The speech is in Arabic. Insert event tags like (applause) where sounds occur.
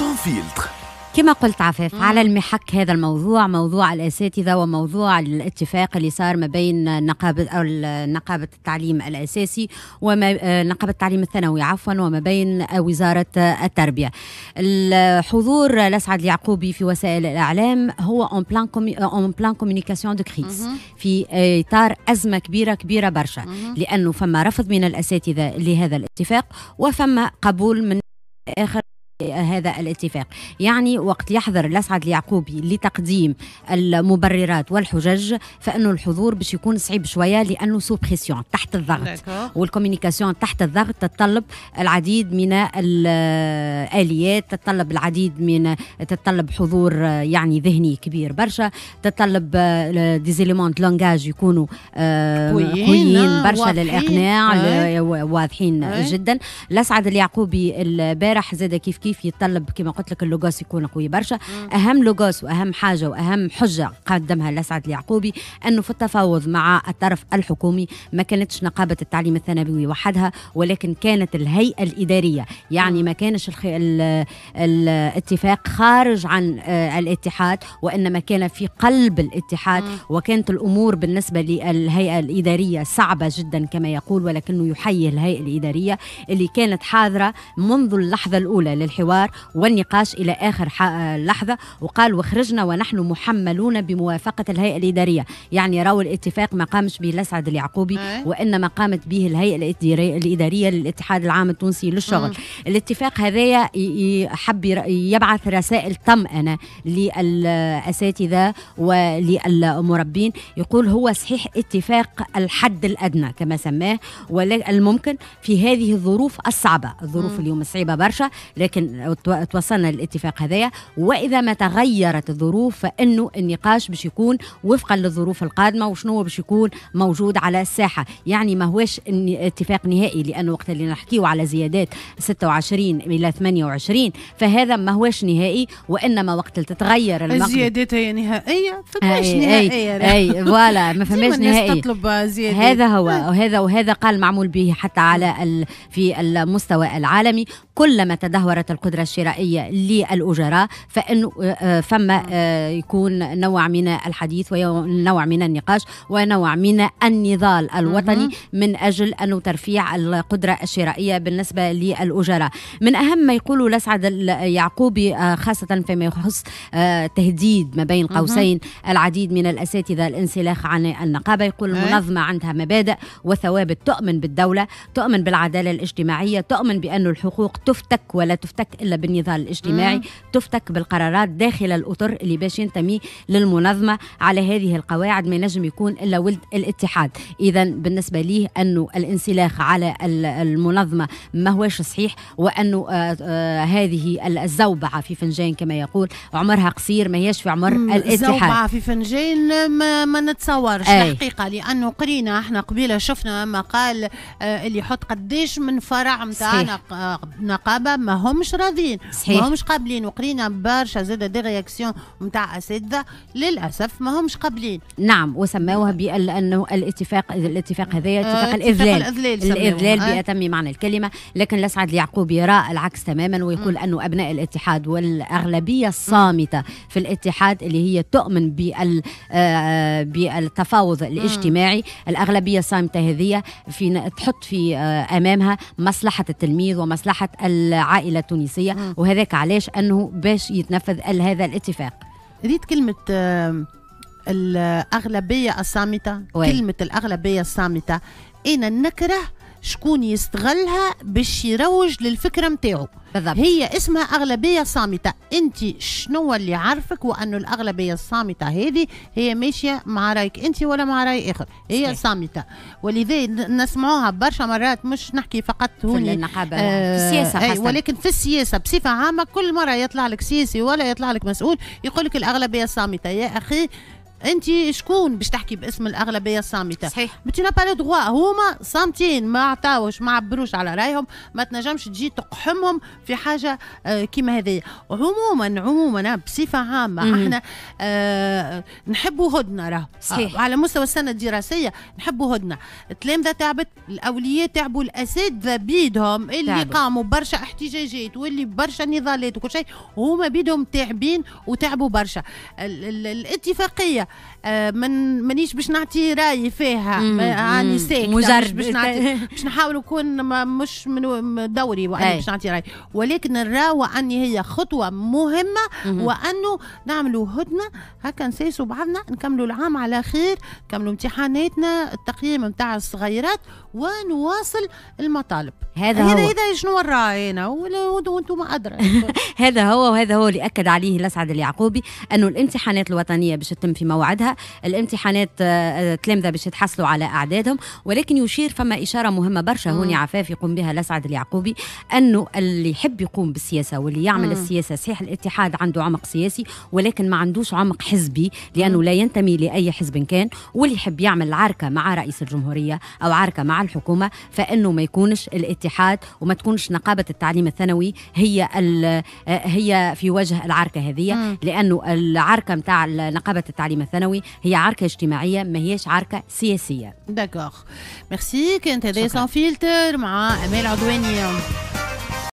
سون فيلتر كما قلت عفاف على المحك هذا الموضوع موضوع الاساتذه وموضوع الاتفاق اللي صار ما بين نقابه او نقابه التعليم الاساسي وما آه، نقابه التعليم الثانوي عفوا وما بين وزاره التربيه. الحضور لسعد اليعقوبي في وسائل الاعلام هو اون بلان اون بلان كوميونيكاسيون دو كريس في اطار ازمه كبيره كبيره برشا لانه فما رفض من الاساتذه لهذا الاتفاق وفما قبول من اخر هذا الاتفاق يعني وقت يحضر الأسعد اليعقوبي لتقديم المبررات والحجج فإنه الحضور باش يكون صعيب شوية لأنه سو بريسيون تحت الضغط والكوميونيكاسيون تحت الضغط تتطلب العديد من الآليات تتطلب العديد من تتطلب حضور يعني ذهني كبير برشا تتطلب ديزيليمون آه، لونجاج يكونوا آه، قويين برشا للإقناع واضحين جدا الأسعد اليعقوبي البارح زاد كيف كيف خفيف يتطلب كما قلت لك اللوغوس يكون قوي برشا اهم لوغوس واهم حاجه واهم حجه قدمها لسعد اليعقوبي انه في التفاوض مع الطرف الحكومي ما كانتش نقابه التعليم الثانوي وحدها ولكن كانت الهيئه الاداريه يعني ما كانش الخ... ال... الاتفاق خارج عن آه، الاتحاد وانما كان في قلب الاتحاد وكانت الامور بالنسبه للهيئه الاداريه صعبه جدا كما يقول ولكنه يحيي الهيئه الاداريه اللي كانت حاضره منذ اللحظه الاولى للحكومة الحوار والنقاش إلى آخر لحظة وقال وخرجنا ونحن محملون بموافقة الهيئة الإدارية يعني راو الاتفاق ما قامش به الأسعد اليعقوبي وإنما قامت به الهيئة الإدارية للاتحاد العام التونسي للشغل الاتفاق هذايا حب يبعث رسائل طمأنة للأساتذة وللمربين يقول هو صحيح اتفاق الحد الأدنى كما سماه ولكن الممكن في هذه الظروف الصعبة الظروف اليوم صعبة برشا لكن توصلنا للاتفاق هذايا واذا ما تغيرت الظروف فانه النقاش باش يكون وفقا للظروف القادمه وشنو باش يكون موجود على الساحه يعني ما هوش اتفاق نهائي لانه وقت اللي نحكيو على زيادات 26 الى 28 فهذا ما هوش نهائي وانما وقت اللي تتغير المقدمة الزيادات هي نهائيه فماش نهائيه اي فوالا ما (laughs) فماش نهائي تطلب زيادات هذا هو آه. وهذا وهذا قال معمول به حتى على في المستوى العالمي كلما تدهورت القدرة الشرائية للأجراء فإن آه، آه، فما آه، يكون نوع من الحديث ونوع من النقاش ونوع من النضال الوطني من أجل أنه ترفيع القدرة الشرائية بالنسبة للأجراء من أهم ما يقوله لسعد يعقوبي خاصة فيما يخص تهديد ما بين قوسين العديد من الأساتذة الانسلاخ عن النقابة يقول المنظمة إيه. عندها مبادئ وثوابت تؤمن بالدولة تؤمن بالعدالة الاجتماعية تؤمن بأن الحقوق تفتك ولا تفتك تفتك الا بالنضال الاجتماعي مم. تفتك بالقرارات داخل الاطر اللي باش ينتمي للمنظمه على هذه القواعد ما ينجم يكون الا ولد الاتحاد اذا بالنسبه ليه انه الانسلاخ على المنظمه ما هوش صحيح وانه آه، آه، هذه الزوبعه في فنجان كما يقول عمرها قصير ما هيش في عمر مم. الاتحاد الزوبعه في فنجان ما, ما نتصورش أي. الحقيقه لانه قرينا احنا قبيله شفنا مقال آه، اللي يحط قديش من فرع نتاع نقابه ما همش صحيح. راضيين همش قابلين وقرينا برشا زاد دي رياكسيون نتاع اساتذه للاسف ما همش قابلين نعم وسموها بانه الاتفاق الاتفاق هذايا آه، اتفاق الاذلال الاذلال آه. باتم معنى الكلمه لكن الاسعد اليعقوبي يرى العكس تماما ويقول انه ابناء الاتحاد والاغلبيه الصامته في الاتحاد اللي هي تؤمن بال آه، بالتفاوض الاجتماعي الاغلبيه الصامته هذه في تحط في امامها مصلحه التلميذ ومصلحه العائله التونسيه وهذاك علاش انه باش يتنفذ هذا الاتفاق ريت كلمه الاغلبيه الصامته كلمه الاغلبيه الصامته انا نكره شكون يستغلها باش يروج للفكره نتاعو هي اسمها اغلبيه صامته انت شنو اللي عارفك وانه الاغلبيه الصامته هذه هي ماشيه مع رايك انت ولا مع راي اخر هي صحيح. صامته ولذا نسمعوها برشا مرات مش نحكي فقط هوني في النقابه آه في السياسه آه ولكن في السياسه بصفه عامه كل مره يطلع لك سياسي ولا يطلع لك مسؤول يقول لك الاغلبيه الصامته يا اخي انت شكون باش تحكي باسم الاغلبيه الصامته صحيح انت با لو دغوا هما صامتين ما عطاوش ما عبروش على رايهم ما تنجمش تجي تقحمهم في حاجه آه، كيما هذه عموما عموما آه، بصفه عامه مم. احنا اه نحبوا هدنه راه صحيح آه، على مستوى السنه الدراسيه نحبوا هدنه التلامذه تعبت الاولياء تعبوا الاساتذه بيدهم اللي تعبت. قاموا برشا احتجاجات واللي برشا نضالات وكل شيء هما بيدهم تعبين وتعبوا برشا الاتفاقيه آه، من مانيش باش نعطي رايي فيها عني ساكت مجرد باش نعطي (laughs) باش نحاول نكون مش من دوري وانا باش نعطي رايي ولكن الراوة واني هي خطوه مهمه وانه نعملوا هدنه هكا نسيسوا بعضنا نكملوا العام على خير نكملوا امتحاناتنا التقييم نتاع الصغيرات ونواصل المطالب هذا هو هذا شنو الراي انا وانتم ادرى (laughs) هذا هو وهذا هو اللي اكد عليه الاسعد اليعقوبي انه الامتحانات الوطنيه باش تتم في موعدها الامتحانات التلامذه آه، آه، باش يتحصلوا على اعدادهم ولكن يشير فما اشاره مهمه برشا هوني عفاف يقوم بها لسعد اليعقوبي انه اللي يحب يقوم بالسياسه واللي يعمل مم. السياسه صحيح الاتحاد عنده عمق سياسي ولكن ما عندوش عمق حزبي لانه مم. لا ينتمي لاي حزب كان واللي يحب يعمل عركه مع رئيس الجمهوريه او عركه مع الحكومه فانه ما يكونش الاتحاد وما تكونش نقابه التعليم الثانوي هي آه، هي في وجه العركه هذه لانه العركه نتاع نقابه التعليم الثانوي هي عركه اجتماعيه ما هيش عركه سياسيه داكوغ ميرسي كانت هذا سان فلتر مع امال عدواني